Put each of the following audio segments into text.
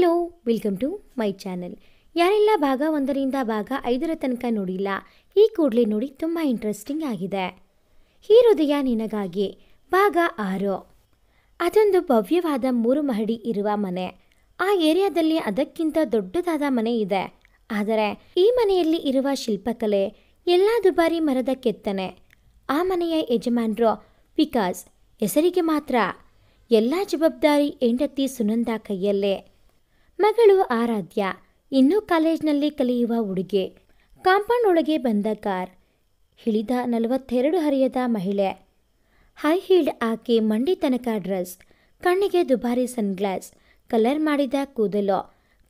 hello welcome to my channel ಯಾರೆಲ್ಲ ಭಾಗ ಒಂದರಿಂದ ಭಾಗ ಐದರ ತನಕ ನೋಡಿಲ್ಲ ಈ ಕೂಡಲೇ ನೋಡಿ ತುಂಬ ಇಂಟ್ರೆಸ್ಟಿಂಗ್ ಆಗಿದೆ ಈ ಹೃದಯ ನಿನಗಾಗಿ ಭಾಗ ಆರು ಅದೊಂದು ಭವ್ಯವಾದ ಮೂರು ಮಹಡಿ ಇರುವ ಮನೆ ಆ ಏರಿಯಾದಲ್ಲಿ ಅದಕ್ಕಿಂತ ದೊಡ್ಡದಾದ ಮನೆ ಇದೆ ಆದರೆ ಈ ಮನೆಯಲ್ಲಿ ಇರುವ ಶಿಲ್ಪಕಲೆ ಎಲ್ಲ ದುಬಾರಿ ಮರದ ಕೆತ್ತನೆ ಆ ಮನೆಯ ಯಜಮಾನರು ವಿಕಾಸ್ ಹೆಸರಿಗೆ ಮಾತ್ರ ಎಲ್ಲ ಜವಾಬ್ದಾರಿ ಹೆಂಡತಿ ಸುನಂದ ಕೈಯಲ್ಲೇ ಮಗಳು ಆರಾಧ್ಯ ಇನ್ನೂ ಕಾಲೇಜ್ನಲ್ಲಿ ಕಲಿಯುವ ಹುಡುಗಿ ಕಾಂಪೌಂಡ್ ಒಳಗೆ ಬಂದ ಕಾರ್ ಹಿಡಿದ ನಲವತ್ತೆರಡು ಹರಿಯದ ಮಹಿಳೆ ಹೈ ಹೀಲ್ಡ್ ಆಕೆ ಮಂಡಿ ತನಕ ಡ್ರೆಸ್ ಕಣ್ಣಿಗೆ ದುಬಾರಿ ಸನ್ಗ್ಲಾಸ್ ಕಲರ್ ಮಾಡಿದ ಕೂದಲು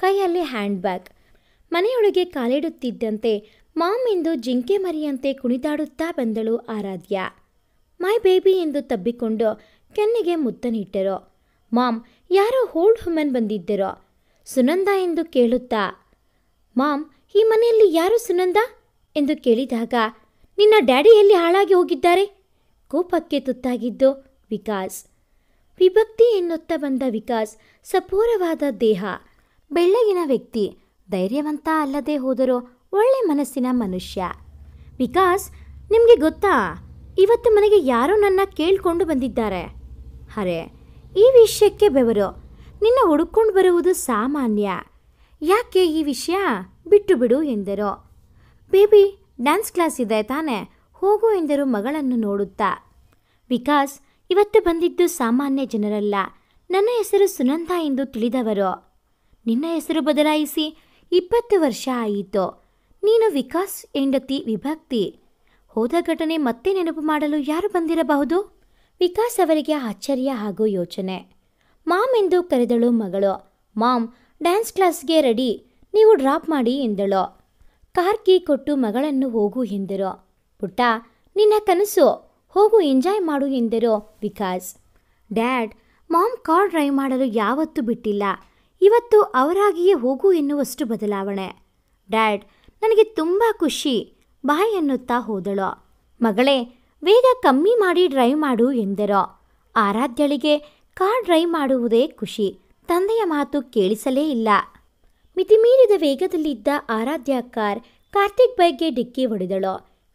ಕೈಯಲ್ಲಿ ಹ್ಯಾಂಡ್ ಬ್ಯಾಗ್ ಮನೆಯೊಳಗೆ ಕಾಲಿಡುತ್ತಿದ್ದಂತೆ ಮಾಮ್ ಎಂದು ಜಿಂಕೆ ಮರಿಯಂತೆ ಕುಣಿದಾಡುತ್ತಾ ಬಂದಳು ಆರಾಧ್ಯ ಮೈ ಬೇಬಿ ಎಂದು ತಬ್ಬಿಕೊಂಡು ಕೆನ್ನಿಗೆ ಮುತ್ತನಿಟ್ಟರು ಮಾಮ್ ಯಾರೋ ಹೋಲ್ಡ್ ವುಮನ್ ಬಂದಿದ್ದರೋ ಸುನಂದ ಎಂದು ಕೇಳುತ್ತಾ ಮಾಮ್ ಈ ಮನೆಯಲ್ಲಿ ಯಾರು ಸುನಂದ ಎಂದು ಕೇಳಿದಾಗ ನಿನ್ನ ಡ್ಯಾಡಿ ಎಲ್ಲಿ ಹಾಳಾಗಿ ಹೋಗಿದ್ದಾರೆ ಕೋಪಕ್ಕೆ ತುತ್ತಾಗಿದ್ದು ವಿಕಾಸ್ ವಿಭಕ್ತಿ ಎನ್ನುತ್ತ ಬಂದ ವಿಕಾಸ್ ಸಪೂರವಾದ ದೇಹ ಬೆಳ್ಳಗಿನ ವ್ಯಕ್ತಿ ಧೈರ್ಯವಂತ ಅಲ್ಲದೆ ಹೋದರೂ ಒಳ್ಳೆ ಮನಸ್ಸಿನ ಮನುಷ್ಯ ವಿಕಾಸ್ ನಿಮಗೆ ಗೊತ್ತಾ ಇವತ್ತು ಮನೆಗೆ ಯಾರೋ ನನ್ನ ಕೇಳಿಕೊಂಡು ಬಂದಿದ್ದಾರೆ ಅರೆ ಈ ವಿಷಯಕ್ಕೆ ಬೆವರು ನಿನ್ನ ಹುಡುಕೊಂಡು ಬರುವುದು ಸಾಮಾನ್ಯ ಯಾಕೆ ಈ ವಿಷಯ ಬಿಟ್ಟು ಬಿಡು ಎಂದರು ಬೇಬಿ ಡ್ಯಾನ್ಸ್ ಕ್ಲಾಸ್ ಇದೆ ತಾನೆ ಹೋಗು ಎಂದರು ಮಗಳನ್ನು ನೋಡುತ್ತಾ ವಿಕಾಸ್ ಇವತ್ತು ಬಂದಿದ್ದು ಸಾಮಾನ್ಯ ಜನರಲ್ಲ ನನ್ನ ಹೆಸರು ಸುನಂದ ಎಂದು ತಿಳಿದವರು ನಿನ್ನ ಹೆಸರು ಬದಲಾಯಿಸಿ ಇಪ್ಪತ್ತು ವರ್ಷ ಆಯಿತು ನೀನು ವಿಕಾಸ್ ಹೆಂಡತಿ ವಿಭಕ್ತಿ ಹೋದ ಘಟನೆ ಮತ್ತೆ ನೆನಪು ಮಾಡಲು ಯಾರು ಬಂದಿರಬಹುದು ವಿಕಾಸ್ ಅವರಿಗೆ ಆಶ್ಚರ್ಯ ಹಾಗೂ ಯೋಚನೆ ಮಾಮ್ ಎಂದು ಕರೆದಳು ಮಗಳು ಮಾಮ್ ಡ್ಯಾನ್ಸ್ ಕ್ಲಾಸ್ಗೆ ರೆಡಿ ನೀವು ಡ್ರಾಪ್ ಮಾಡಿ ಎಂದಳು ಕಾರ್ ಕೀ ಕೊಟ್ಟು ಮಗಳನ್ನು ಹೋಗು ಎಂದರು ಪುಟ್ಟ ನಿನ್ನ ಕನಸು ಹೋಗು ಎಂಜಾಯ್ ಮಾಡು ಎಂದರು Vikas dad mom car drive ಮಾಡಲು ಯಾವತ್ತೂ ಬಿಟ್ಟಿಲ್ಲ ಇವತ್ತು ಅವರಾಗಿಯೇ ಹೋಗು ಎನ್ನುವಷ್ಟು ಬದಲಾವಣೆ ಡ್ಯಾಡ್ ನನಗೆ ತುಂಬ ಖುಷಿ ಬಾಯ್ ಎನ್ನುತ್ತಾ ಹೋದಳು ಮಗಳೇ ವೇಗ ಕಮ್ಮಿ ಮಾಡಿ ಡ್ರೈವ್ ಮಾಡು ಎಂದರು ಆರಾಧ್ಯಳಿಗೆ ಕಾರ್ ಡ್ರೈವ್ ಮಾಡುವುದೇ ಖುಷಿ ತಂದೆಯ ಮಾತು ಕೇಳಿಸಲೇ ಇಲ್ಲ ಮಿತಿಮೀರಿದ ವೇಗದಲ್ಲಿದ್ದ ಆರಾಧ್ಯ ಕಾರ್ ಕಾರ್ತಿಕ್ ಬೈಕ್ಗೆ ಡಿಕ್ಕಿ ಹೊಡೆದಳು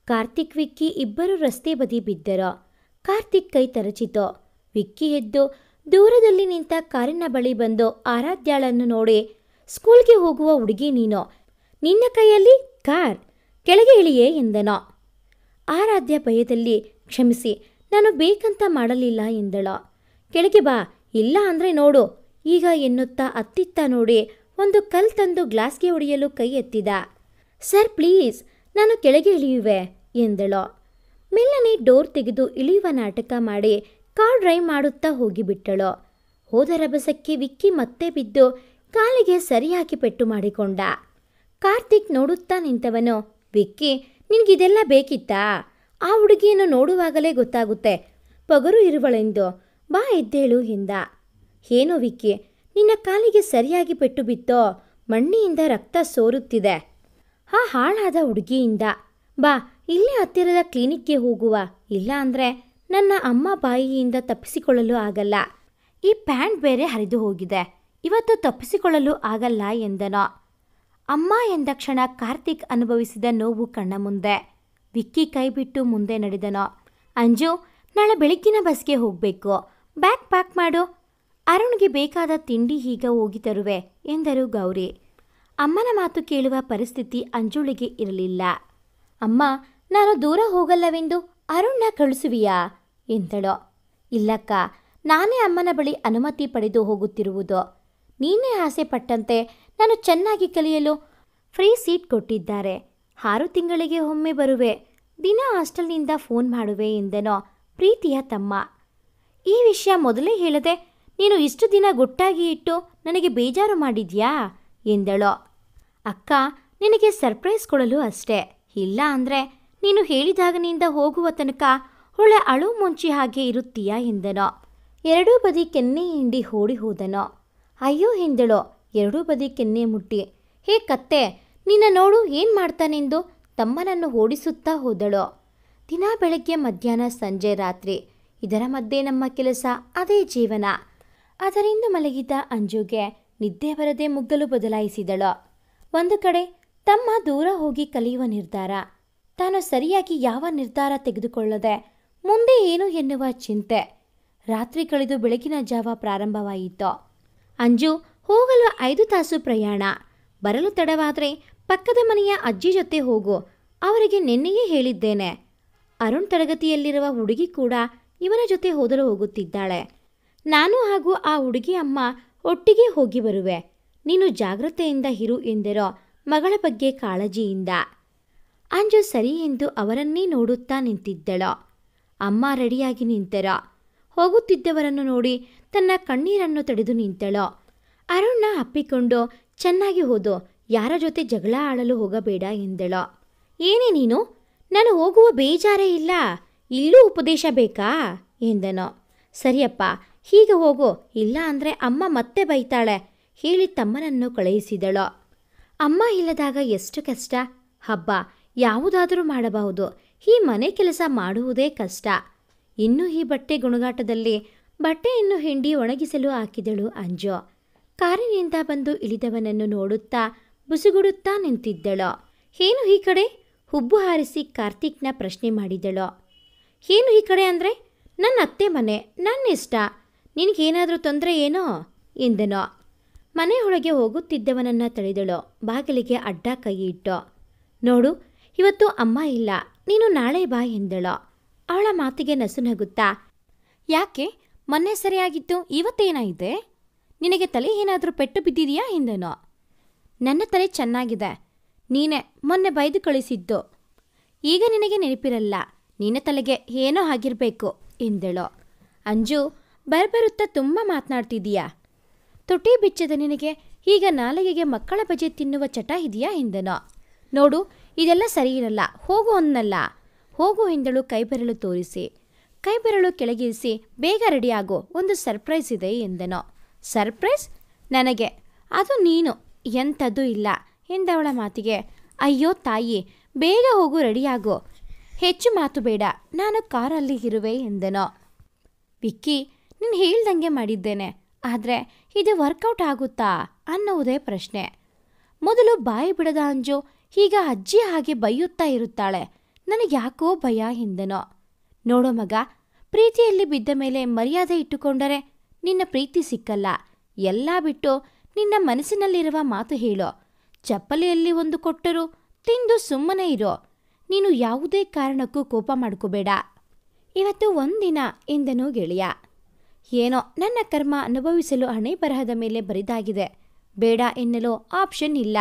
ಕಾರ್ತಿಕ್ ವಿಕ್ಕಿ ಇಬ್ಬರು ರಸ್ತೆ ಬದಿ ಬಿದ್ದರು ಕಾರ್ತಿಕ್ ಕೈ ತರಚಿತು ವಿಕ್ಕಿ ಎದ್ದು ದೂರದಲ್ಲಿ ನಿಂತ ಕಾರಿನ ಬಳಿ ಬಂದು ಆರಾಧ್ಯಾಳನ್ನು ನೋಡಿ ಸ್ಕೂಲ್ಗೆ ಹೋಗುವ ಹುಡುಗಿ ನೀನು ನಿನ್ನ ಕೈಯಲ್ಲಿ ಕಾರ್ ಕೆಳಗೆ ಇಳಿಯೇ ಎಂದನು ಆರಾಧ್ಯ ಭಯದಲ್ಲಿ ಕ್ಷಮಿಸಿ ನಾನು ಬೇಕಂತ ಮಾಡಲಿಲ್ಲ ಎಂದಳು ಕೆಳಗೆ ಬಾ ಇಲ್ಲ ಅಂದರೆ ನೋಡು ಈಗ ಎನ್ನುತ್ತಾ ಅತ್ತಿತ್ತ ನೋಡಿ ಒಂದು ಕಲ್ ತಂದು ಗ್ಲಾಸ್ಗೆ ಒಡೆಯಲು ಕೈ ಎತ್ತಿದ ಸರ್ ಪ್ಲೀಸ್ ನಾನು ಕೆಳಗೆ ಇಳಿಯುವೆ ಎಂದಳು ಮೆಲ್ಲನೆ ಡೋರ್ ತೆಗೆದು ಇಳಿಯುವ ನಾಟಕ ಮಾಡಿ ಕಾರ್ ಡ್ರೈವ್ ಮಾಡುತ್ತಾ ಹೋಗಿಬಿಟ್ಟಳು ಹೋದ ರಭಸಕ್ಕೆ ವಿಕ್ಕಿ ಮತ್ತೆ ಬಿದ್ದು ಕಾಲಿಗೆ ಸರಿಯಾಗಿ ಪೆಟ್ಟು ಮಾಡಿಕೊಂಡ ಕಾರ್ತಿಕ್ ನೋಡುತ್ತಾ ನಿಂತವನು ವಿಕ್ಕಿ ನಿನಗಿದೆಲ್ಲ ಬೇಕಿತ್ತಾ ಆ ಹುಡುಗಿಯನ್ನು ನೋಡುವಾಗಲೇ ಗೊತ್ತಾಗುತ್ತೆ ಪಗರು ಇರುವಳೆಂದು ಬಾ ಎದ್ದೇಳು ಎಂದ ಏನೋ ವಿಕ್ಕಿ ನಿನ್ನ ಕಾಲಿಗೆ ಸರಿಯಾಗಿ ಪೆಟ್ಟು ಬಿತ್ತೋ ಮಣ್ಣಿಯಿಂದ ರಕ್ತ ಸೋರುತ್ತಿದೆ ಆ ಹಾಳಾದ ಹುಡುಗಿಯಿಂದ ಬಾ ಇಲ್ಲೇ ಹತ್ತಿರದ ಕ್ಲಿನಿಕ್ಗೆ ಹೋಗುವ ಇಲ್ಲ ಅಂದರೆ ನನ್ನ ಅಮ್ಮ ಬಾಯಿಯಿಂದ ತಪ್ಪಿಸಿಕೊಳ್ಳಲು ಆಗಲ್ಲ ಈ ಪ್ಯಾಂಟ್ ಬೇರೆ ಹರಿದು ಹೋಗಿದೆ ಇವತ್ತು ತಪ್ಪಿಸಿಕೊಳ್ಳಲು ಆಗಲ್ಲ ಎಂದನೋ ಅಮ್ಮ ಎಂದ ಕ್ಷಣ ಕಾರ್ತಿಕ್ ಅನುಭವಿಸಿದ ನೋವು ಕಣ್ಣ ಮುಂದೆ ವಿಕ್ಕಿ ಕೈಬಿಟ್ಟು ಮುಂದೆ ನಡೆದನೋ ಅಂಜು ನಾಳೆ ಬೆಳಗ್ಗಿನ ಬಸ್ಗೆ ಹೋಗಬೇಕು ಬ್ಯಾಗ್ ಪ್ಯಾಕ್ ಮಾಡು ಅರುಣ್ಗೆ ಬೇಕಾದ ತಿಂಡಿ ಹೀಗ ಹೋಗಿ ತರುವೆ ಎಂದರು ಗೌರಿ ಅಮ್ಮನ ಮಾತು ಕೇಳುವ ಪರಿಸ್ಥಿತಿ ಅಂಜುಳಿಗೆ ಇರಲಿಲ್ಲ ಅಮ್ಮ ನಾನು ದೂರ ಹೋಗಲ್ಲವೆಂದು ಅರುಣ್ನ ಕಳಿಸುವಿಯಾ ಎಂದಳು ಇಲ್ಲಕ್ಕ ನಾನೇ ಅಮ್ಮನ ಬಳಿ ಅನುಮತಿ ಪಡೆದು ಹೋಗುತ್ತಿರುವುದು ನೀನೇ ಆಸೆ ಪಟ್ಟಂತೆ ನಾನು ಚೆನ್ನಾಗಿ ಕಲಿಯಲು ಫ್ರೀ ಸೀಟ್ ಕೊಟ್ಟಿದ್ದಾರೆ ಆರು ತಿಂಗಳಿಗೆ ಒಮ್ಮೆ ಬರುವೆ ದಿನ ಹಾಸ್ಟೆಲ್ನಿಂದ ಫೋನ್ ಮಾಡುವೆ ಎಂದೆನೋ ಪ್ರೀತಿಯ ತಮ್ಮ ಈ ವಿಷಯ ಮೊದಲೇ ಹೇಳದೆ ನೀನು ಇಷ್ಟು ದಿನ ಗುಟ್ಟಾಗಿ ಇಟ್ಟು ನನಗೆ ಬೇಜಾರು ಮಾಡಿದ್ಯಾ ಎಂದಳು ಅಕ್ಕ ನಿನಗೆ ಸರ್ಪ್ರೈಸ್ ಕೊಡಲು ಅಷ್ಟೇ ಇಲ್ಲ ಅಂದರೆ ನೀನು ಹೇಳಿದಾಗನಿಂದ ಹೋಗುವ ತನಕ ಹೊಳೆ ಅಳು ಮುಂಚಿ ಹಾಗೆ ಇರುತ್ತೀಯಾ ಎಂದನು ಎರಡೂ ಬದಿ ಕೆನ್ನೆ ಹಿಂಡಿ ಓಡಿ ಹೋದನು ಅಯ್ಯೋ ಎಂದಳು ಎರಡೂ ಬದಿ ಕೆನ್ನೆ ಮುಟ್ಟಿ ಹೇ ಕತ್ತೆ ನಿನ್ನ ನೋಡು ಏನು ಮಾಡ್ತಾನೆಂದು ತಮ್ಮನನ್ನು ಓಡಿಸುತ್ತಾ ಹೋದಳು ದಿನ ಬೆಳಗ್ಗೆ ಮಧ್ಯಾಹ್ನ ಸಂಜೆ ರಾತ್ರಿ ಇದರ ಮಧ್ಯೆ ನಮ್ಮ ಕೆಲಸ ಅದೇ ಜೀವನ ಅದರಿಂದ ಮಲಗಿದ್ದ ಅಂಜುಗೆ ನಿದ್ದೆ ಬರದೆ ಮುಗ್ಗಲು ಬದಲಾಯಿಸಿದಳು ಒಂದು ಕಡೆ ತಮ್ಮ ದೂರ ಹೋಗಿ ಕಲಿಯುವ ನಿರ್ಧಾರ ತಾನು ಸರಿಯಾಗಿ ಯಾವ ನಿರ್ಧಾರ ತೆಗೆದುಕೊಳ್ಳದೆ ಮುಂದೆ ಏನು ಎನ್ನುವ ಚಿಂತೆ ರಾತ್ರಿ ಕಳೆದು ಬೆಳಗಿನ ಜಾವ ಪ್ರಾರಂಭವಾಯಿತು ಅಂಜು ಹೋಗಲು ಐದು ತಾಸು ಪ್ರಯಾಣ ಬರಲು ತಡವಾದರೆ ಪಕ್ಕದ ಮನೆಯ ಅಜ್ಜಿ ಜೊತೆ ಹೋಗು ಅವರಿಗೆ ನಿನ್ನೆಯೇ ಹೇಳಿದ್ದೇನೆ ಅರುಣ್ ತರಗತಿಯಲ್ಲಿರುವ ಹುಡುಗಿ ಕೂಡ ಇವನ ಜೊತೆ ಹೋದಲು ಹೋಗುತ್ತಿದ್ದಾಳೆ ನಾನು ಹಾಗೂ ಆ ಹುಡುಗಿ ಅಮ್ಮ ಒಟ್ಟಿಗೆ ಹೋಗಿ ಬರುವೆ ನೀನು ಜಾಗ್ರತೆಯಿಂದ ಹಿರು ಎಂದಿರೋ ಮಗಳ ಬಗ್ಗೆ ಕಾಳಜಿಯಿಂದ ಅಂಜು ಸರಿ ಎಂದು ಅವರನ್ನೇ ನೋಡುತ್ತಾ ನಿಂತಿದ್ದಳು ಅಮ್ಮ ರೆಡಿಯಾಗಿ ನಿಂತರ ಹೋಗುತ್ತಿದ್ದವರನ್ನು ನೋಡಿ ತನ್ನ ಕಣ್ಣೀರನ್ನು ತಡೆದು ನಿಂತಳು ಅರುಣ್ಣ ಅಪ್ಪಿಕೊಂಡು ಚೆನ್ನಾಗಿ ಹೋದು ಯಾರ ಜೊತೆ ಜಗಳ ಆಡಲು ಹೋಗಬೇಡ ಎಂದಳು ಏನೇ ನೀನು ನಾನು ಹೋಗುವ ಬೇಜಾರೇ ಇಲ್ಲ ಇಲ್ಲೂ ಉಪದೇಶ ಬೇಕಾ ಎಂದನು ಸರಿಯಪ್ಪ ಹೀಗೆ ಹೋಗು ಇಲ್ಲ ಅಂದರೆ ಅಮ್ಮ ಮತ್ತೆ ಬೈತಾಳೆ ಹೇಳಿ ತಮ್ಮನನ್ನು ಕಳುಹಿಸಿದಳು ಅಮ್ಮ ಇಲ್ಲದಾಗ ಎಷ್ಟು ಕಷ್ಟ ಹಬ್ಬ ಯಾವುದಾದರೂ ಮಾಡಬಹುದು ಈ ಮನೆ ಕೆಲಸ ಮಾಡುವುದೇ ಕಷ್ಟ ಇನ್ನೂ ಈ ಬಟ್ಟೆ ಗುಣಗಾಟದಲ್ಲಿ ಬಟ್ಟೆಯನ್ನು ಹಿಂಡಿ ಒಣಗಿಸಲು ಹಾಕಿದಳು ಅಂಜು ಕಾರಿನಿಂದ ಬಂದು ಇಳಿದವನನ್ನು ನೋಡುತ್ತಾ ಬುಸುಗುಡುತ್ತಾ ನಿಂತಿದ್ದಳು ಏನು ಈ ಕಡೆ ಹುಬ್ಬು ಹಾರಿಸಿ ಕಾರ್ತಿಕ್ನ ಪ್ರಶ್ನೆ ಮಾಡಿದಳು ಏನು ಈ ಕಡೆ ಅಂದರೆ ನನ್ನ ಅತ್ತೆ ಮನೆ ನನ್ನ ಇಷ್ಟ ನಿನಗೇನಾದರೂ ತೊಂದರೆ ಏನೋ ಮನೆ ಮನೆಯೊಳಗೆ ಹೋಗುತ್ತಿದ್ದವನನ್ನು ತಳೆದಳು ಬಾಗಿಲಿಗೆ ಅಡ್ಡ ಕೈ ಇಟ್ಟು ನೋಡು ಇವತ್ತು ಅಮ್ಮ ಇಲ್ಲ ನೀನು ನಾಳೆ ಬಾ ಎಂದಳು ಅವಳ ಮಾತಿಗೆ ನಸು ನಗುತ್ತಾ ಯಾಕೆ ಮೊನ್ನೆ ಸರಿಯಾಗಿತ್ತು ಇವತ್ತೇನಾಯಿತೆ ನಿನಗೆ ತಲೆ ಏನಾದರೂ ಪೆಟ್ಟು ಬಿದ್ದಿದೆಯಾ ಎಂದೆನೋ ನನ್ನ ತಲೆ ಚೆನ್ನಾಗಿದೆ ನೀನೇ ಮೊನ್ನೆ ಬೈದು ಕಳಿಸಿದ್ದು ಈಗ ನಿನಗೆ ನೆನಪಿರಲ್ಲ ನಿನ್ನ ತಲೆಗೆ ಏನೋ ಆಗಿರಬೇಕು ಎಂದಳು ಅಂಜು ಬರುತ್ತಾ ತುಂಬ ಮಾತನಾಡ್ತಿದ್ದೀಯಾ ತುಟಿ ಬಿಚ್ಚದ ನಿನಗೆ ಈಗ ನಾಲಿಗೆಗೆ ಮಕ್ಕಳ ಬಜೆ ತಿನ್ನುವ ಚಟ ಇದೆಯಾ ಎಂದನು ನೋಡು ಇದೆಲ್ಲ ಸರಿ ಇರಲ್ಲ ಹೋಗು ಅನ್ನಲ್ಲ ಹೋಗು ಎಂದಳು ಕೈಬೆರಳು ತೋರಿಸಿ ಕೈಬೆರಳು ಕೆಳಗಿರಿಸಿ ಬೇಗ ರೆಡಿಯಾಗು ಒಂದು ಸರ್ಪ್ರೈಸ್ ಇದೆ ಎಂದನು ಸರ್ಪ್ರೈಸ್ ನನಗೆ ಅದು ನೀನು ಎಂಥದ್ದು ಇಲ್ಲ ಎಂದವಳ ಮಾತಿಗೆ ಅಯ್ಯೋ ತಾಯಿ ಬೇಗ ಹೋಗು ರೆಡಿಯಾಗು ಹೆಚ್ಚು ಮಾತು ಬೇಡ ನಾನು ಕಾರಲ್ಲಿ ಇರುವೆ ಎಂದೆನೋ ವಿಕ್ಕಿ ನೀನು ಹೇಳ್ದಂಗೆ ಮಾಡಿದ್ದೇನೆ ಆದರೆ ಇದು ವರ್ಕೌಟ್ ಆಗುತ್ತಾ ಅನ್ನುವುದೇ ಪ್ರಶ್ನೆ ಮೊದಲು ಬಾಯಿ ಬಿಡದ ಅಂಜು ಈಗ ಅಜ್ಜಿ ಹಾಗೆ ಬೈಯುತ್ತಾ ಇರುತ್ತಾಳೆ ನನಗ್ಯಾಕೋ ಭಯ ಎಂದೆನೋ ನೋಡೋ ಮಗ ಪ್ರೀತಿಯಲ್ಲಿ ಬಿದ್ದ ಮೇಲೆ ಮರ್ಯಾದೆ ಇಟ್ಟುಕೊಂಡರೆ ನಿನ್ನ ಪ್ರೀತಿ ಸಿಕ್ಕಲ್ಲ ಎಲ್ಲ ಬಿಟ್ಟು ನಿನ್ನ ಮನಸ್ಸಿನಲ್ಲಿರುವ ಮಾತು ಹೇಳೋ ಚಪ್ಪಲಿಯಲ್ಲಿ ಒಂದು ಕೊಟ್ಟರು ತಿಂದು ಸುಮ್ಮನೆ ಇರೋ ನೀನು ಯಾವುದೇ ಕಾರಣಕ್ಕೂ ಕೋಪ ಮಾಡ್ಕೋಬೇಡ ಇವತ್ತು ಒಂದಿನ ಎಂದನು ಗೆಳೆಯ ಏನೋ ನನ್ನ ಕರ್ಮ ಅನುಭವಿಸಲು ಹಣೆ ಬರಹದ ಮೇಲೆ ಬರಿದಾಗಿದೆ ಬೇಡ ಎನ್ನಲು ಆಪ್ಷನ್ ಇಲ್ಲ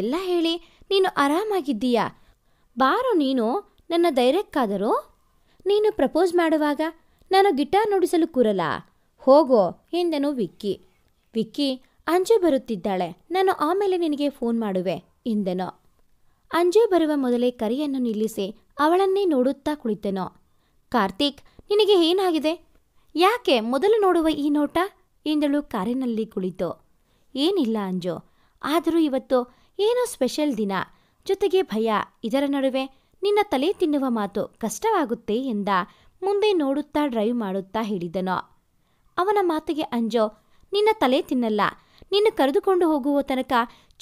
ಎಲ್ಲ ಹೇಳಿ ನೀನು ಆರಾಮಾಗಿದ್ದೀಯ ಬಾರು ನೀನು ನನ್ನ ಧೈರ್ಯಕ್ಕಾದರೂ ನೀನು ಪ್ರಪೋಸ್ ಮಾಡುವಾಗ ನಾನು ಗಿಟಾರ್ ನುಡಿಸಲು ಕೂರಲ್ಲ ಹೋಗೋ ಎಂದನು ವಿಕ್ಕಿ ವಿಕ್ಕಿ ಅಂಜು ಬರುತ್ತಿದ್ದಾಳೆ ನಾನು ಆಮೇಲೆ ನಿನಗೆ ಫೋನ್ ಮಾಡುವೆ ಎಂದನು ಅಂಜು ಬರುವ ಮೊದಲೇ ಕರೆಯನ್ನು ನಿಲ್ಲಿಸಿ ಅವಳನ್ನೇ ನೋಡುತ್ತಾ ಕುಳಿತೆನೋ ಕಾರ್ತಿಕ್ ನಿನಗೆ ಏನಾಗಿದೆ ಯಾಕೆ ಮೊದಲು ನೋಡುವ ಈ ನೋಟ ಎಂದಳು ಕಾರಿನಲ್ಲಿ ಕುಳಿತು ಏನಿಲ್ಲ ಅಂಜು ಆದರೂ ಇವತ್ತು ಏನೋ ಸ್ಪೆಷಲ್ ದಿನ ಜೊತೆಗೆ ಭಯ ಇದರ ನಡುವೆ ನಿನ್ನ ತಲೆ ತಿನ್ನುವ ಮಾತು ಕಷ್ಟವಾಗುತ್ತೆ ಎಂದ ಮುಂದೆ ನೋಡುತ್ತಾ ಡ್ರೈವ್ ಮಾಡುತ್ತಾ ಹೇಳಿದನು ಅವನ ಮಾತಿಗೆ ಅಂಜೋ ನಿನ್ನ ತಲೆ ತಿನ್ನಲ್ಲ ನಿನ್ನ ಕರೆದುಕೊಂಡು ಹೋಗುವ ತನಕ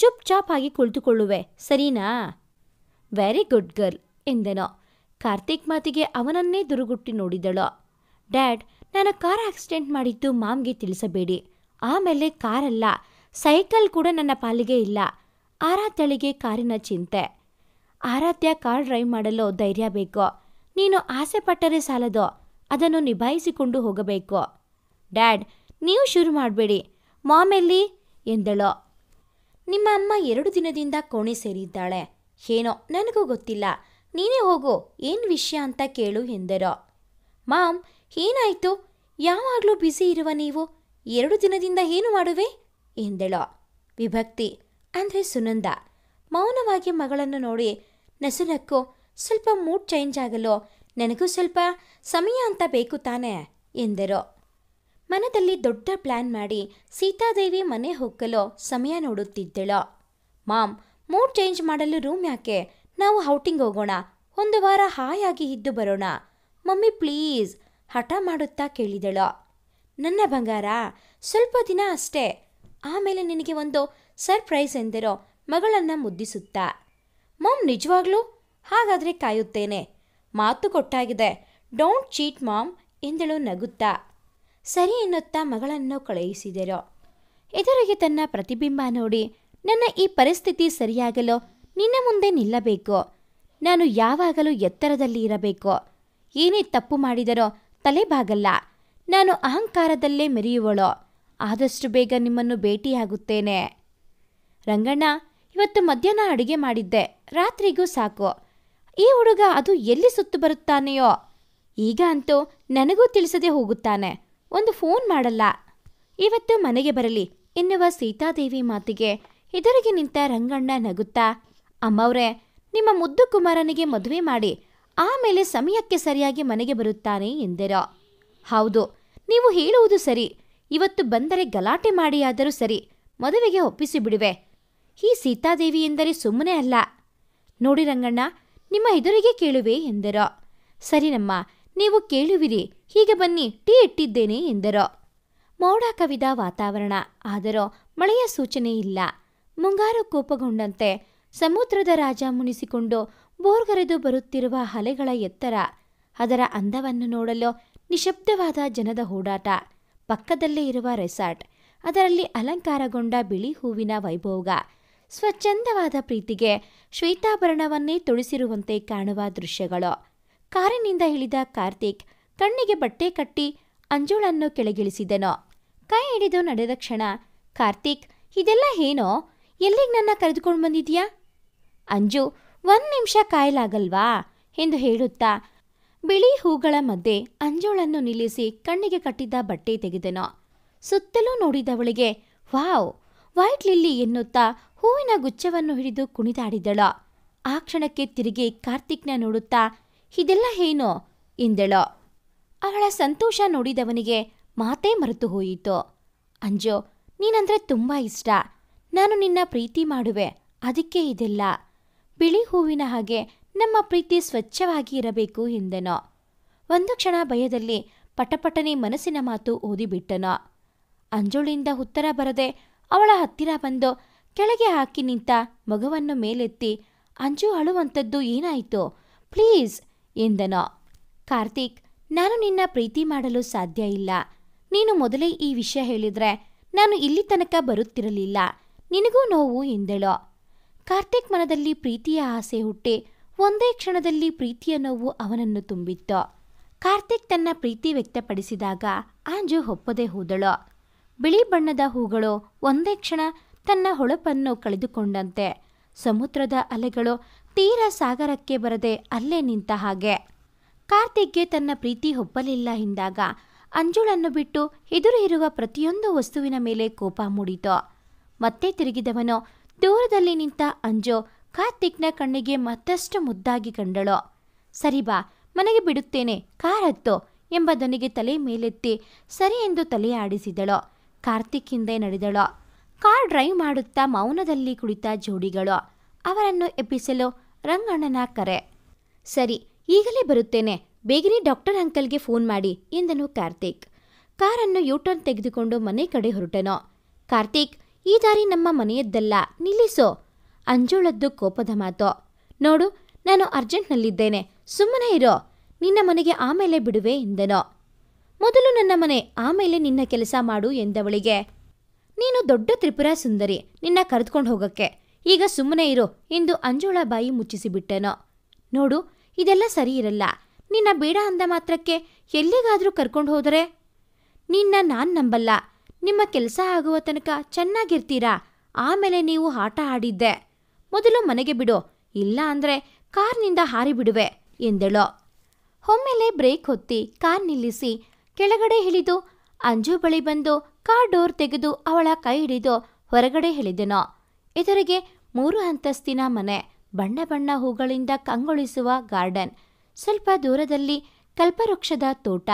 ಚುಪ್ ಚಾಪ್ ಆಗಿ ಕುಳಿತುಕೊಳ್ಳುವೆ ಸರಿನಾ ವೆರಿ ಗುಡ್ ಗರ್ಲ್ ಎಂದನು ಕಾರ್ತಿಕ್ ಮಾತಿಗೆ ಅವನನ್ನೇ ದುರುಗುಟ್ಟಿ ನೋಡಿದಳು ಡ್ಯಾಡ್ ನಾನು ಕಾರ್ ಆಕ್ಸಿಡೆಂಟ್ ಮಾಡಿದ್ದು ಮಾಮ್ಗೆ ತಿಳಿಸಬೇಡಿ ಆಮೇಲೆ ಕಾರಲ್ಲ ಸೈಕಲ್ ಕೂಡ ನನ್ನ ಪಾಲಿಗೆ ಇಲ್ಲ ಆರಾಧ್ಯಳಿಗೆ ಕಾರಿನ ಚಿಂತೆ ಆರಾಧ್ಯ ಕಾರ್ ಡ್ರೈವ್ ಮಾಡಲು ಧೈರ್ಯ ಬೇಕು ನೀನು ಆಸೆ ಪಟ್ಟರೆ ಸಾಲದು ಅದನ್ನು ನಿಭಾಯಿಸಿಕೊಂಡು ಹೋಗಬೇಕು ಡ್ಯಾಡ್ ನೀವು ಶುರು ಮಾಡಬೇಡಿ ಮಾಮೆಲ್ಲಿ ಎಂದಳು ನಿಮ್ಮ ಅಮ್ಮ ಎರಡು ದಿನದಿಂದ ಕೋಣೆ ಸೇರಿದ್ದಾಳೆ ಏನೋ ನನಗೂ ಗೊತ್ತಿಲ್ಲ ನೀನೇ ಹೋಗು ಏನು ವಿಷಯ ಅಂತ ಕೇಳು ಎಂದರು ಮಾಮ್ ಏನಾಯ್ತು ಯಾವಾಗಲೂ ಬ್ಯುಸಿ ಇರುವ ನೀವು ಎರಡು ದಿನದಿಂದ ಏನು ಮಾಡುವೆ ಎಂದಳು ವಿಭಕ್ತಿ ಅಂದರೆ ಸುನಂದ ಮೌನವಾಗಿ ಮಗಳನ್ನು ನೋಡಿ ನಸುನಕ್ಕೂ ಸ್ವಲ್ಪ ಮೂಡ್ ಚೇಂಜ್ ಆಗಲು ನನಗೂ ಸ್ವಲ್ಪ ಸಮಯ ಅಂತ ಬೇಕು ತಾನೆ ಎಂದರು ಮನದಲ್ಲಿ ದೊಡ್ಡ ಪ್ಲಾನ್ ಮಾಡಿ ಸೀತಾದೇವಿ ಮನೆ ಹೋಗಲು ಸಮಯ ನೋಡುತ್ತಿದ್ದಳು ಮಾಮ್ ಮೂಡ್ ಚೇಂಜ್ ಮಾಡಲು ರೂಮ್ ಯಾಕೆ ನಾವು ಔಟಿಂಗ್ ಹೋಗೋಣ ಒಂದು ವಾರ ಹಾಯಾಗಿ ಇದ್ದು ಬರೋಣ ಮಮ್ಮಿ ಪ್ಲೀಸ್ ಹಠ ಮಾಡುತ್ತಾ ಕೇಳಿದಳು ನನ್ನ ಬಂಗಾರ ಸ್ವಲ್ಪ ದಿನ ಅಷ್ಟೇ ಆಮೇಲೆ ನಿನಗೆ ಒಂದು ಸರ್ಪ್ರೈಸ್ ಎಂದಿರೋ ಮಗಳನ್ನು ಮುದ್ದಿಸುತ್ತಾ ಮಮ್ ನಿಜವಾಗ್ಲೂ ಹಾಗಾದರೆ ಕಾಯುತ್ತೇನೆ ಮಾತು ಕೊಟ್ಟಾಗಿದೆ ಡೋಂಟ್ ಚೀಟ್ ಮಾಮ್ ಎಂದಳು ನಗುತ್ತಾ ಸರಿ ಎನ್ನುತ್ತಾ ಮಗಳನ್ನು ಕಳುಹಿಸಿದರು ಎದುರಿಗೆ ತನ್ನ ಪ್ರತಿಬಿಂಬ ನೋಡಿ ನನ್ನ ಈ ಪರಿಸ್ಥಿತಿ ಸರಿಯಾಗಲು ನಿನ್ನ ಮುಂದೆ ನಿಲ್ಲಬೇಕು ನಾನು ಯಾವಾಗಲೂ ಎತ್ತರದಲ್ಲಿ ಇರಬೇಕು ಏನೇ ತಪ್ಪು ಮಾಡಿದರೋ ಬಾಗಲ್ಲ ನಾನು ಅಹಂಕಾರದಲ್ಲೇ ಮೆರೆಯುವಳೋ ಆದಷ್ಟು ಬೇಗ ನಿಮ್ಮನ್ನು ಭೇಟಿಯಾಗುತ್ತೇನೆ ರಂಗಣ್ಣ ಇವತ್ತು ಮಧ್ಯಾಹ್ನ ಅಡುಗೆ ಮಾಡಿದ್ದೆ ರಾತ್ರಿಗೂ ಸಾಕು ಈ ಹುಡುಗ ಅದು ಎಲ್ಲಿ ಸುತ್ತು ಬರುತ್ತಾನೆಯೋ ಈಗ ಅಂತೂ ನನಗೂ ತಿಳಿಸದೆ ಹೋಗುತ್ತಾನೆ ಒಂದು ಫೋನ್ ಮಾಡಲ್ಲ ಇವತ್ತು ಮನೆಗೆ ಬರಲಿ ಎನ್ನುವ ಸೀತಾದೇವಿ ಮಾತಿಗೆ ಎದುರಿಗೆ ನಿಂತ ರಂಗಣ್ಣ ನಗುತ್ತಾ ಅಮ್ಮವ್ರೆ ನಿಮ್ಮ ಮುದ್ದು ಕುಮಾರನಿಗೆ ಮದುವೆ ಮಾಡಿ ಆಮೇಲೆ ಸಮಯಕ್ಕೆ ಸರಿಯಾಗಿ ಮನೆಗೆ ಬರುತ್ತಾನೆ ಎಂದೆರೋ ಹೌದು ನೀವು ಹೇಳುವುದು ಸರಿ ಇವತ್ತು ಬಂದರೆ ಗಲಾಟೆ ಮಾಡಿಯಾದರೂ ಸರಿ ಮದುವೆಗೆ ಒಪ್ಪಿಸಿ ಬಿಡುವೆ ಈ ಸೀತಾದೇವಿ ಎಂದರೆ ಸುಮ್ಮನೆ ಅಲ್ಲ ನೋಡಿ ರಂಗಣ್ಣ ನಿಮ್ಮ ಎದುರಿಗೆ ಕೇಳುವೆ ಎಂದರೋ ಸರಿನಮ್ಮ ನೀವು ಕೇಳುವಿರಿ ಹೀಗೆ ಬನ್ನಿ ಟೀ ಇಟ್ಟಿದ್ದೇನೆ ಎಂದರು ಮೋಡ ಕವಿದ ವಾತಾವರಣ ಆದರೂ ಮಳೆಯ ಸೂಚನೆ ಇಲ್ಲ ಮುಂಗಾರು ಕೋಪಗೊಂಡಂತೆ ಸಮುದ್ರದ ರಾಜ ಮುನಿಸಿಕೊಂಡು ಬೋರ್ಗರೆದು ಬರುತ್ತಿರುವ ಅಲೆಗಳ ಎತ್ತರ ಅದರ ಅಂದವನ್ನು ನೋಡಲು ನಿಶಬ್ದವಾದ ಜನದ ಹೂಡಾಟ ಪಕ್ಕದಲ್ಲೇ ಇರುವ ರೆಸಾರ್ಟ್ ಅದರಲ್ಲಿ ಅಲಂಕಾರಗೊಂಡ ಬಿಳಿ ಹೂವಿನ ವೈಭೋಗ ಸ್ವಚ್ಛಂದವಾದ ಪ್ರೀತಿಗೆ ಶ್ವೇತಾಭರಣವನ್ನೇ ತೊಡಿಸಿರುವಂತೆ ಕಾಣುವ ದೃಶ್ಯಗಳು ಕಾರಿನಿಂದ ಇಳಿದ ಕಾರ್ತಿಕ್ ಕಣ್ಣಿಗೆ ಬಟ್ಟೆ ಕಟ್ಟಿ ಅಂಜುಳನ್ನು ಕೆಳಗಿಳಿಸಿದನು ಕೈ ಹಿಡಿದು ನಡೆದ ಕ್ಷಣ ಕಾರ್ತಿಕ್ ಇದೆಲ್ಲ ಏನೋ ಎಲ್ಲಿಗೆ ನನ್ನ ಕರೆದುಕೊಂಡು ಬಂದಿದ್ಯಾ ಅಂಜು ಒಂದು ನಿಮಿಷ ಕಾಯಲಾಗಲ್ವಾ ಎಂದು ಹೇಳುತ್ತಾ ಬಿಳಿ ಹೂಗಳ ಮಧ್ಯೆ ಅಂಜೋಳನ್ನು ನಿಲ್ಲಿಸಿ ಕಣ್ಣಿಗೆ ಕಟ್ಟಿದ್ದ ಬಟ್ಟೆ ತೆಗೆದನು ಸುತ್ತಲೂ ನೋಡಿದವಳಿಗೆ ವಾವ್ ವೈಟ್ ಲಿಲ್ಲಿ ಎನ್ನುತ್ತಾ ಹೂವಿನ ಗುಚ್ಛವನ್ನು ಹಿಡಿದು ಕುಣಿದಾಡಿದಳ ಆ ಕ್ಷಣಕ್ಕೆ ತಿರುಗಿ ಕಾರ್ತಿಕ್ನ ನೋಡುತ್ತಾ ಇದೆಲ್ಲ ಏನು ಎಂದಳು ಅವಳ ಸಂತೋಷ ನೋಡಿದವನಿಗೆ ಮಾತೇ ಮರೆತು ಹೋಯಿತು ಅಂಜು ನೀನಂದ್ರೆ ತುಂಬಾ ಇಷ್ಟ ನಾನು ನಿನ್ನ ಪ್ರೀತಿ ಮಾಡುವೆ ಅದಕ್ಕೆ ಇದೆಲ್ಲ ಬಿಳಿ ಹೂವಿನ ಹಾಗೆ ನಮ್ಮ ಪ್ರೀತಿ ಸ್ವಚ್ಛವಾಗಿ ಇರಬೇಕು ಎಂದೆನೋ ಒಂದು ಕ್ಷಣ ಭಯದಲ್ಲಿ ಪಟಪಟನೆ ಮನಸ್ಸಿನ ಮಾತು ಓದಿಬಿಟ್ಟನೋ ಅಂಜುಳಿಂದ ಉತ್ತರ ಬರದೆ ಅವಳ ಹತ್ತಿರ ಬಂದು ಕೆಳಗೆ ಹಾಕಿ ನಿಂತ ಮಗುವನ್ನು ಮೇಲೆತ್ತಿ ಅಂಜು ಅಳುವಂಥದ್ದು ಏನಾಯಿತು ಪ್ಲೀಸ್ ಎಂದನೋ ಕಾರ್ತಿಕ್ ನಾನು ನಿನ್ನ ಪ್ರೀತಿ ಮಾಡಲು ಸಾಧ್ಯ ಇಲ್ಲ ನೀನು ಮೊದಲೇ ಈ ವಿಷಯ ಹೇಳಿದರೆ ನಾನು ಇಲ್ಲಿ ತನಕ ಬರುತ್ತಿರಲಿಲ್ಲ ನಿನಗೂ ನೋವು ಎಂದಳು ಕಾರ್ತಿಕ್ ಮನದಲ್ಲಿ ಪ್ರೀತಿಯ ಆಸೆ ಹುಟ್ಟಿ ಒಂದೇ ಕ್ಷಣದಲ್ಲಿ ಪ್ರೀತಿಯ ನೋವು ಅವನನ್ನು ತುಂಬಿತ್ತು ಕಾರ್ತಿಕ್ ತನ್ನ ಪ್ರೀತಿ ವ್ಯಕ್ತಪಡಿಸಿದಾಗ ಆಂಜು ಒಪ್ಪದೆ ಹೋದಳು ಬಿಳಿ ಬಣ್ಣದ ಹೂಗಳು ಒಂದೇ ಕ್ಷಣ ತನ್ನ ಹೊಳಪನ್ನು ಕಳೆದುಕೊಂಡಂತೆ ಸಮುದ್ರದ ಅಲೆಗಳು ತೀರ ಸಾಗರಕ್ಕೆ ಬರದೆ ಅಲ್ಲೇ ನಿಂತ ಹಾಗೆ ಕಾರ್ತಿಕ್ಗೆ ತನ್ನ ಪ್ರೀತಿ ಒಪ್ಪಲಿಲ್ಲ ಎಂದಾಗ ಅಂಜುಳನ್ನು ಬಿಟ್ಟು ಎದುರು ಇರುವ ಪ್ರತಿಯೊಂದು ವಸ್ತುವಿನ ಮೇಲೆ ಕೋಪ ಮೂಡಿತು ಮತ್ತೆ ತಿರುಗಿದವನು ದೂರದಲ್ಲಿ ನಿಂತ ಅಂಜು ಕಾರ್ತಿಕ್ನ ಕಣ್ಣಿಗೆ ಮತ್ತಷ್ಟು ಮುದ್ದಾಗಿ ಕಂಡಳು ಸರಿ ಬಾ ಮನೆಗೆ ಬಿಡುತ್ತೇನೆ ಕಾರ್ ಹತ್ತು ಎಂಬ ದನಿಗೆ ತಲೆ ಮೇಲೆತ್ತಿ ಸರಿ ಎಂದು ತಲೆ ಆಡಿಸಿದಳು ಕಾರ್ತಿಕ್ ಹಿಂದೆ ನಡೆದಳು ಕಾರ್ ಡ್ರೈವ್ ಮಾಡುತ್ತಾ ಮೌನದಲ್ಲಿ ಕುಳಿತ ಜೋಡಿಗಳು ಅವರನ್ನು ಎಬ್ಬಿಸಲು ರಂಗಣ್ಣನ ಕರೆ ಸರಿ ಈಗಲೇ ಬರುತ್ತೇನೆ ಬೇಗನೆ ಡಾಕ್ಟರ್ ಅಂಕಲ್ಗೆ ಫೋನ್ ಮಾಡಿ ಎಂದನು ಕಾರ್ತಿಕ್ ಕಾರನ್ನು ಯೂಟರ್ನ್ ತೆಗೆದುಕೊಂಡು ಮನೆ ಕಡೆ ಹೊರಟನು ಕಾರ್ತಿಕ್ ಈ ದಾರಿ ನಮ್ಮ ಮನೆಯದ್ದಲ್ಲ ನಿಲ್ಲಿಸೋ ಅಂಜೋಳದ್ದು ಕೋಪದ ಮಾತು ನೋಡು ನಾನು ಅರ್ಜೆಂಟ್ನಲ್ಲಿದ್ದೇನೆ ಸುಮ್ಮನೆ ಇರೋ ನಿನ್ನ ಮನೆಗೆ ಆಮೇಲೆ ಬಿಡುವೆ ಎಂದೆನೋ ಮೊದಲು ನನ್ನ ಮನೆ ಆಮೇಲೆ ನಿನ್ನ ಕೆಲಸ ಮಾಡು ಎಂದವಳಿಗೆ ನೀನು ದೊಡ್ಡ ತ್ರಿಪುರ ಸುಂದರಿ ನಿನ್ನ ಕರೆದುಕೊಂಡು ಹೋಗಕ್ಕೆ ಈಗ ಸುಮ್ಮನೆ ಇರು ಎಂದು ಅಂಜೋಳ ಬಾಯಿ ಮುಚ್ಚಿಸಿಬಿಟ್ಟೆನೋ ನೋಡು ಇದೆಲ್ಲ ಸರಿ ಇರಲ್ಲ ನಿನ್ನ ಬೇಡ ಅಂದ ಮಾತ್ರಕ್ಕೆ ಎಲ್ಲಿಗಾದರೂ ಕರ್ಕೊಂಡು ಹೋದರೆ ನಿನ್ನ ನಾನು ನಂಬಲ್ಲ ನಿಮ್ಮ ಕೆಲಸ ಆಗುವ ತನಕ ಚೆನ್ನಾಗಿರ್ತೀರಾ ಆಮೇಲೆ ನೀವು ಆಟ ಆಡಿದ್ದೆ ಮೊದಲು ಮನೆಗೆ ಬಿಡು ಇಲ್ಲ ಅಂದ್ರೆ ಕಾರ್ನಿಂದ ಹಾರಿಬಿಡುವೆ ಎಂದಳು ಒಮ್ಮೆಲೆ ಬ್ರೇಕ್ ಹೊತ್ತಿ ಕಾರ್ ನಿಲ್ಲಿಸಿ ಕೆಳಗಡೆ ಇಳಿದು ಅಂಜು ಬಳಿ ಬಂದು ಕಾರ್ ಡೋರ್ ತೆಗೆದು ಅವಳ ಕೈ ಹಿಡಿದು ಹೊರಗಡೆ ಹೇಳಿದೆನೋ ಇದರಿಗೆ ಮೂರು ಅಂತಸ್ತಿನ ಮನೆ ಬಣ್ಣ ಬಣ್ಣ ಹೂಗಳಿಂದ ಕಂಗೊಳಿಸುವ ಗಾರ್ಡನ್ ಸ್ವಲ್ಪ ದೂರದಲ್ಲಿ ಕಲ್ಪವೃಕ್ಷದ ತೋಟ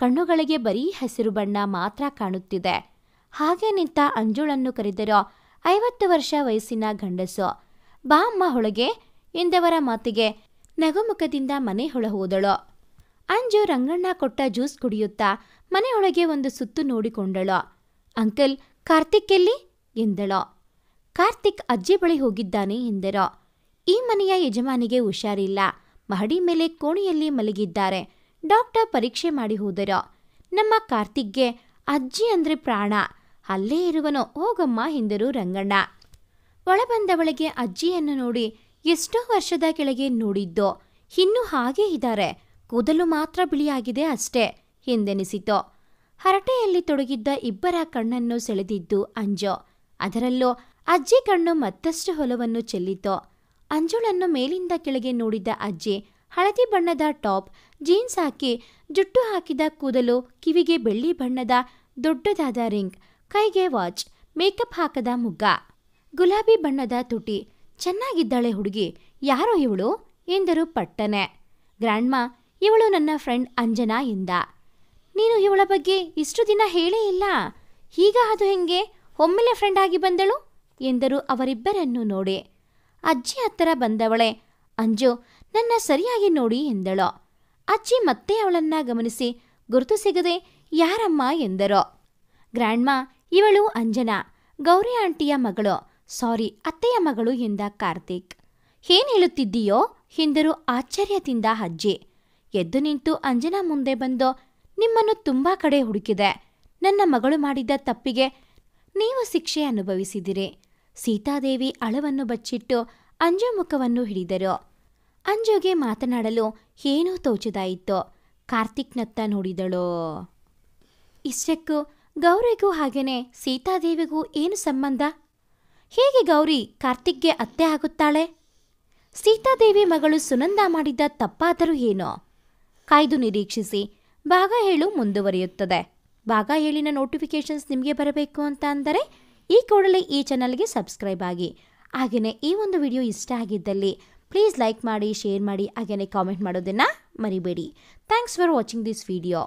ಕಣ್ಣುಗಳಿಗೆ ಬರೀ ಹಸಿರು ಬಣ್ಣ ಮಾತ್ರ ಕಾಣುತ್ತಿದೆ ಹಾಗೆ ನಿಂತ ಅಂಜುಳನ್ನು ಕರೆದರು ಐವತ್ತು ವರ್ಷ ವಯಸ್ಸಿನ ಗಂಡಸು ಬಾ ಅಮ್ಮ ಹೊಳಗೆ ಎಂದವರ ಮಾತಿಗೆ ನಗುಮುಖದಿಂದ ಮನೆ ಹೊಳ ಹೋದಳು ಅಂಜು ರಂಗಣ್ಣ ಕೊಟ್ಟ ಜ್ಯೂಸ್ ಕುಡಿಯುತ್ತಾ ಮನೆಯೊಳಗೆ ಒಂದು ಸುತ್ತು ನೋಡಿಕೊಂಡಳು ಅಂಕಲ್ ಕಾರ್ತಿಕ್ ಎಲ್ಲಿ ಎಂದಳು ಕಾರ್ತಿಕ್ ಅಜ್ಜಿ ಬಳಿ ಹೋಗಿದ್ದಾನೆ ಎಂದರು ಈ ಮನೆಯ ಯಜಮಾನಿಗೆ ಹುಷಾರಿಲ್ಲ ಮಹಡಿ ಮೇಲೆ ಕೋಣೆಯಲ್ಲಿ ಮಲಗಿದ್ದಾರೆ ಡಾಕ್ಟರ್ ಪರೀಕ್ಷೆ ಮಾಡಿ ಹೋದರು ನಮ್ಮ ಕಾರ್ತಿಕ್ಗೆ ಅಜ್ಜಿ ಅಂದ್ರೆ ಪ್ರಾಣ ಅಲ್ಲೇ ಇರುವನೋ ಹೋಗಮ್ಮ ಎಂದರು ರಂಗಣ್ಣ ಒಳಬಂದವಳಿಗೆ ಅಜ್ಜಿಯನ್ನು ನೋಡಿ ಎಷ್ಟೋ ವರ್ಷದ ಕೆಳಗೆ ನೋಡಿದ್ದೋ ಇನ್ನೂ ಹಾಗೇ ಇದ್ದಾರೆ ಕೂದಲು ಮಾತ್ರ ಬಿಳಿಯಾಗಿದೆ ಅಷ್ಟೇ ಎಂದೆನಿಸಿತು ಹರಟೆಯಲ್ಲಿ ತೊಡಗಿದ್ದ ಇಬ್ಬರ ಕಣ್ಣನ್ನು ಸೆಳೆದಿದ್ದು ಅಂಜು ಅದರಲ್ಲೂ ಅಜ್ಜಿ ಕಣ್ಣು ಮತ್ತಷ್ಟು ಹೊಲವನ್ನು ಚೆಲ್ಲಿತು ಅಂಜುಳನ್ನು ಮೇಲಿಂದ ಕೆಳಗೆ ನೋಡಿದ್ದ ಅಜ್ಜಿ ಹಳದಿ ಬಣ್ಣದ ಟಾಪ್ ಜೀನ್ಸ್ ಹಾಕಿ ಜುಟ್ಟು ಹಾಕಿದ ಕೂದಲು ಕಿವಿಗೆ ಬೆಳ್ಳಿ ಬಣ್ಣದ ದೊಡ್ಡದಾದ ರಿಂಗ್ ಕೈಗೆ ವಾಚ್ ಮೇಕಪ್ ಹಾಕದ ಮುಗ್ಗ ಗುಲಾಬಿ ಬಣ್ಣದ ತುಟಿ ಚೆನ್ನಾಗಿದ್ದಾಳೆ ಹುಡುಗಿ ಯಾರೋ ಇವಳು ಎಂದರು ಪಟ್ಟನೆ ಗ್ರ್ಯಾಂಡ್ಮಾ ಇವಳು ನನ್ನ ಫ್ರೆಂಡ್ ಅಂಜನಾ ಎಂದ ನೀನು ಇವಳ ಬಗ್ಗೆ ಇಷ್ಟು ದಿನ ಹೇಳೇ ಇಲ್ಲ ಈಗ ಅದು ಹೆಂಗೆ ಒಮ್ಮೆಲೆ ಫ್ರೆಂಡ್ ಆಗಿ ಬಂದಳು ಎಂದರು ಅವರಿಬ್ಬರನ್ನು ನೋಡಿ ಅಜ್ಜಿ ಹತ್ತಿರ ಬಂದವಳೆ ಅಂಜು ನನ್ನ ಸರಿಯಾಗಿ ನೋಡಿ ಎಂದಳು ಅಜ್ಜಿ ಮತ್ತೆ ಅವಳನ್ನ ಗಮನಿಸಿ ಗುರುತು ಸಿಗದೆ ಯಾರಮ್ಮ ಎಂದರು ಗ್ರ್ಯಾಂಡ್ಮ ಇವಳು ಅಂಜನಾ ಗೌರಿ ಆಂಟಿಯ ಮಗಳು ಸಾರಿ ಅತ್ತೆಯ ಮಗಳು ಎಂದ ಕಾರ್ತಿಕ್ ಏನ್ ಹೇಳುತ್ತಿದ್ದೀಯೋ ಎಂದರು ಆಶ್ಚರ್ಯದಿಂದ ಅಜ್ಜಿ ಎದ್ದು ನಿಂತು ಅಂಜನಾ ಮುಂದೆ ಬಂದು ನಿಮ್ಮನ್ನು ತುಂಬಾ ಕಡೆ ಹುಡುಕಿದೆ ನನ್ನ ಮಗಳು ಮಾಡಿದ್ದ ತಪ್ಪಿಗೆ ನೀವು ಶಿಕ್ಷೆ ಅನುಭವಿಸಿದಿರಿ ಸೀತಾದೇವಿ ಅಳವನ್ನು ಬಚ್ಚಿಟ್ಟು ಅಂಜು ಮುಖವನ್ನು ಹಿಡಿದರು ಅಂಜುಗೆ ಮಾತನಾಡಲು ಏನೂ ತೋಚದಾಯಿತು ಕಾರ್ತಿಕ್ನತ್ತ ನೋಡಿದಳು ಇಷ್ಟಕ್ಕೂ ಗೌರಿಗೂ ಹಾಗೇನೆ ಸೀತಾದೇವಿಗೂ ಏನು ಸಂಬಂಧ ಹೇಗೆ ಗೌರಿ ಕಾರ್ತಿಕ್ಗೆ ಅತ್ತೆ ಆಗುತ್ತಾಳೆ ಸೀತಾದೇವಿ ಮಗಳು ಸುನಂದ ಮಾಡಿದ್ದ ತಪ್ಪಾದರೂ ಏನೋ ಕಾಯ್ದು ನಿರೀಕ್ಷಿಸಿ ಭಾಗ ಹೇಳು ಮುಂದುವರಿಯುತ್ತದೆ ಭಾಗ ಹೇಳಿನ ನೋಟಿಫಿಕೇಶನ್ಸ್ ನಿಮಗೆ ಬರಬೇಕು ಅಂತ ಅಂದರೆ ಈ ಕೂಡಲೇ ಈ ಚಾನಲ್ಗೆ ಸಬ್ಸ್ಕ್ರೈಬ್ ಆಗಿ ಹಾಗೆಯೇ ಈ ಒಂದು ವಿಡಿಯೋ ಇಷ್ಟ ಆಗಿದ್ದಲ್ಲಿ ಪ್ಲೀಸ್ ಲೈಕ್ ಮಾಡಿ ಶೇರ್ ಮಾಡಿ ಹಾಗೆಯೇ ಕಾಮೆಂಟ್ ಮಾಡೋದನ್ನು ಮರಿಬೇಡಿ thanks for watching this video